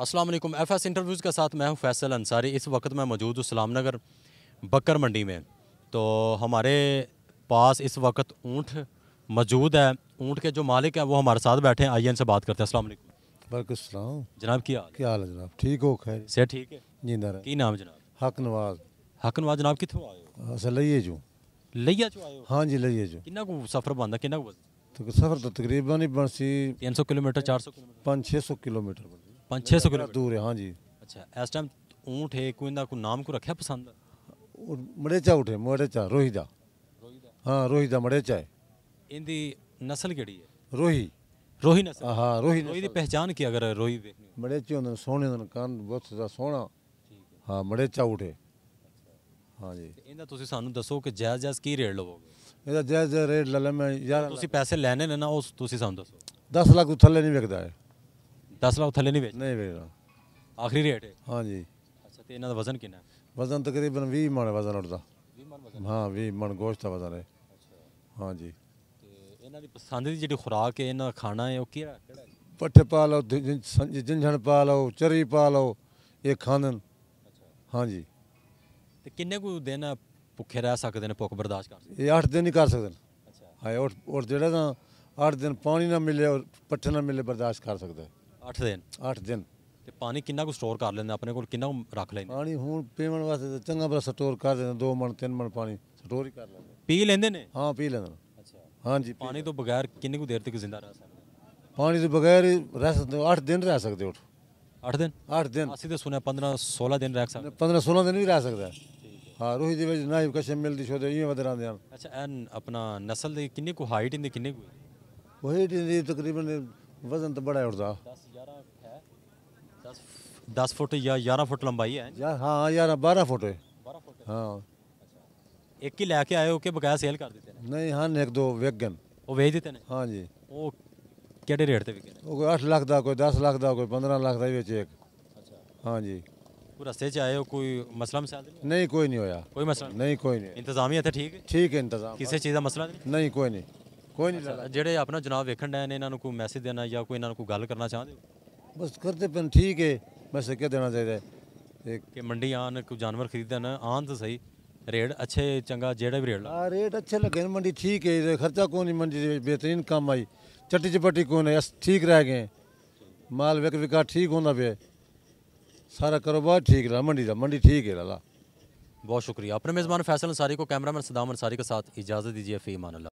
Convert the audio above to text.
अस्सलाम वालेकुम F S interviews के साथ मैं हूँ फैसल अंसारी इस वक्त मैं मौजूद हूँ सलामनगर बकर मंडी में तो हमारे पास इस वक्त ऊँट मौजूद है ऊँट के जो मालिक हैं वो हमारे साथ बैठे हैं आइए इनसे बात करते हैं असल वालेकुम जनाब क्या क्या हाल है जनाब ठीक हो खैर से ठीक है जिंदा की नाम जनाब हक नवाज हक नवाज जनाब कितों आए हो अच्छा, लइए जो ਲਈਆ ਚ ਆਇਓ ਹਾਂਜੀ ਲਈਏ ਜੋ ਕਿੰਨਾ ਕੁ ਸਫ਼ਰ ਬੰਦਾ ਕਿੰਨਾ ਕੁ ਸਫ਼ਰ ਤਾਂ ਤਕਰੀਬਨ ਹੀ ਬਣਸੀ 300 ਕਿਲੋਮੀਟਰ 400 ਕਿਲੋਮੀਟਰ 5-600 ਕਿਲੋਮੀਟਰ ਬਣਦਾ 5-600 ਕਿਲੋ ਦੂਰ ਹੈ ਹਾਂਜੀ ਅੱਛਾ ਇਸ ਟਾਈਮ ਊਂਠ ਹੈ ਕੋਈ ਦਾ ਕੋਈ ਨਾਮ ਕੋ ਰੱਖਿਆ ਪਸੰਦ ਮੜੇਚਾ ਉਠੇ ਮੜੇਚਾ ਰੋਹੀ ਦਾ ਹਾਂ ਰੋਹੀ ਦਾ ਮੜੇਚਾ ਹੈ ਇਹਦੀ ਨਸਲ ਕਿਹੜੀ ਹੈ ਰੋਹੀ ਰੋਹੀ ਨਸਲ ਹਾਂ ਰੋਹੀ ਰੋਹੀ ਦੀ ਪਹਿਚਾਨ ਕੀ ਅਗਰ ਰੋਹੀ ਮੜੇ ਮੜੇਚੇ ਉਹਨਾਂ ਸੋਹਣੇ ਉਹਨਾਂ ਕੰਨ ਬਹੁਤ ਦਾ ਸੋਹਣਾ ਹਾਂ ਮੜੇਚਾ ਉਠੇ ਹਾਂਜੀ ਇਹਦਾ ਤੁਸੀਂ ਸਾਨੂੰ ਦੱਸੋ ਕਿ ਜੈਜ ਜਾਇਜ਼ ਕੀ ਰੇਟ ਲਵੋਗੇ ਇਹਦਾ ਜੈਜ ਰੇਟ ਲੈ ਮੈਂ ਯਾਰ ਤੁਸੀਂ ਪੈਸੇ ਲੈਣੇ ਨੇ ਨਾ ਉਸ ਤੁਸੀਂ ਸਾਨੂੰ ਦੱਸੋ 10 ਲੱਖ ਥੱਲੇ ਨਹੀਂ ਵਿਕਦਾ ਹੈ 10 ਲੱਖ ਥੱਲੇ ਨਹੀਂ ਵੇਚਣਾ ਨਹੀਂ ਵੇਚਣਾ ਆਖਰੀ ਰੇਟ ਹੈ ਹਾਂਜੀ ਅੱਛਾ ਤੇ ਇਹਨਾਂ ਦਾ ਵਜ਼ਨ ਕਿੰਨਾ ਹੈ ਵਜ਼ਨ ਤਕਰੀਬਨ 20 ਮਣ ਵਜ਼ਨ ਉੱਡਦਾ 20 ਮਣ ਵਜ਼ਨ ਹਾਂ 20 ਮਣ ਗੋਸ਼ਤ ਦਾ ਵਜ਼ਨ ਹੈ ਅੱਛਾ ਹਾਂਜੀ ਤੇ ਇਹਨਾਂ ਦੀ ਪਸੰਦ ਦੀ ਜਿਹੜੀ ਖੁਰਾਕ ਹੈ ਇਹਨਾਂ ਦਾ ਖਾਣਾ ਹੈ ਉਹ ਕਿਹੜਾ ਕਿਹੜਾ ਪੱਠੇ ਪਾ ਲਓ ਜਿੰਝਣ ਪਾ ਲਓ ਚਰੀ ਪਾ ਲਓ ਇਹ ਖਾਂਦਨ ਹਾਂਜੀ ਤੇ ਕਿੰਨੇ ਕੁ ਦਿਨ ਭੁੱਖੇ ਰਹਿ ਸਕਦੇ ਨੇ ਭੁੱਖ ਬਰਦਾਸ਼ਤ ਕਰ ਸਕਦੇ ਇਹ 8 ਦਿਨ ਨਹੀਂ ਕਰ ਸਕਦੇ ਅੱਛਾ ਹਾਂ ਔਰ ਜਿਹੜਾ ਤਾਂ 8 ਦਿਨ ਪਾਣੀ ਨਾ ਮਿਲੇ ਔਰ ਪੱਠੇ ਨਾ ਮਿਲੇ ਬਰਦਾਸ਼ਤ ਕਰ ਸਕਦਾ 8 ਦਿਨ 8 ਦਿਨ ਤੇ ਪਾਣੀ ਕਿੰਨਾ ਕੁ ਸਟੋਰ ਕਰ ਲੈਂਦੇ ਆਪਣੇ ਕੋਲ ਕਿੰਨਾ ਕੁ ਰੱਖ ਲੈਂਦੇ ਪਾਣੀ ਹੁਣ ਪੀਣ ਵਾਸਤੇ ਚੰਗਾ ਬਰਾ ਸਟੋਰ ਕਰ ਦਿੰਦੇ 2 ਮਣ 3 ਮਣ ਪਾਣੀ ਸਟੋਰ ਹੀ ਕਰ ਲੈਂਦੇ ਪੀ ਲੈਂਦੇ ਨੇ ਹਾਂ ਪੀ ਲੈਂਦੇ ਅੱਛਾ ਹਾਂਜੀ ਪਾਣੀ ਤੋਂ ਬਗੈਰ ਕਿੰਨੀ ਕੁ ਦੇਰ ਤੱਕ ਜ਼ਿੰਦਾ ਰਹਿ ਸਕਦੇ ਪਾਣੀ ਤੋਂ ਬਗੈਰ ਰਹਿ ਸਕਦੇ 8 ਦਿਨ ਰਹਿ ਸਕਦੇ ਹੋ 8 ਦਿਨ 8 ਦਿਨ ਅਸੀਂ ਤਾਂ ਸੁਣਿਆ 15 16 ਦਿਨ ਰਹਿ ਸਕਦੇ 15 16 ਦਿਨ ਵੀ ਰਹਿ ਸਕਦਾ ਹਾਂ ਰੋਹੀ ਦੇ ਵਿੱਚ ਨਾ ਹੀ ਕਸ਼ਮ ਮਿਲਦੀ ਛੋਦੇ ਇਹ ਵਧਰਾਂ ਦੇ ਅੱਛਾ ਐਨ ਆਪਣਾ ਨਸਲ ਦੇ ਕਿੰਨੇ ਕੋ ਹਾਈਟ ਇਹਦੇ ਕਿੰਨੇ ਕੋ ਹਾਈਟ ਇੰਦੇ ਤਕਰੀਬਨ वजन तो बड़ा है उड़दा दस ग्यारह है दस, दस फुट या ग्यारह फुट लंबाई है यार हाँ ग्यारह बारह फुट है बारह फुट हाँ एक ही लेके आए हो कि बकाया सेल कर देते हैं नहीं हाँ एक दो वेच गए वो बेच देते हैं हाँ जी वो ਕਿਹੜੇ ਰੇਟ ਤੇ ਵਿਕਦੇ ਉਹ ਕੋਈ 8 ਲੱਖ ਦਾ ਕੋਈ 10 ਲੱਖ ਦਾ ਕੋਈ 15 ਲੱਖ ਦਾ ਵਿੱਚ ਇੱਕ ਅੱਛਾ ਹਾਂਜੀ ਕੋਈ ਰਸਤੇ 'ਚ ਆਏ ਹੋ ਕੋਈ ਮਸਲਾ ਮਸਾਇਲ ਨਹੀਂ ਨਹੀਂ ਕੋਈ ਨਹੀਂ ਹੋਇਆ ਕੋਈ ਮਸਲਾ ਨਹੀਂ ਕੋਈ ਨਹੀਂ ਇੰਤਜ਼ਾਮ ਇੱਥੇ ਠੀਕ ਹੈ ਠੀਕ ਹੈ ਇੰਤਜ਼ਾਮ ਕਿਸੇ ਚੀਜ਼ ਦਾ ਮਸਲਾ ਨਹੀਂ ਕੋਈ ਨਹੀਂ कोई नहीं ਲੜਾ अपना जनाब वेखन ਵੇਖਣ इन्हों को मैसेज देना या कोई इन्होंने ਜਾਂ गल करना चाहते हो बस करते ਚਾਹੁੰਦੇ ਹੋ ਬਸ ਕਰਦੇ ਪਨ ਠੀਕ ਹੈ ਮੈਂ ਸਿੱਕੇ ਦੇਣਾ ਚਾਹੀਦਾ ਹੈ। ਤੇ ਕਿ ਮੰਡੀ ਆਣ ਕੋਈ ਜਾਨਵਰ ਖਰੀਦਣ ਆਉਣ ਤਾਂ ਸਹੀ ਰੇਟ ਅੱਛੇ रेट अच्छे लगे मंडी ठीक है खर्चा कौन नहीं मंडी बेहतरीन काम आई चट्टी चपट्टी कौन है अस ठीक रह गए माल विक विका ठीक होना पे सारा कारोबार ठीक रहा मंडी का मंडी ठीक है लाला बहुत शुक्रिया अपने मेज़बान फैसल अंसारी को कैमरामैन सदाम अंसारी के साथ इजाज़त दीजिए फ़ी मान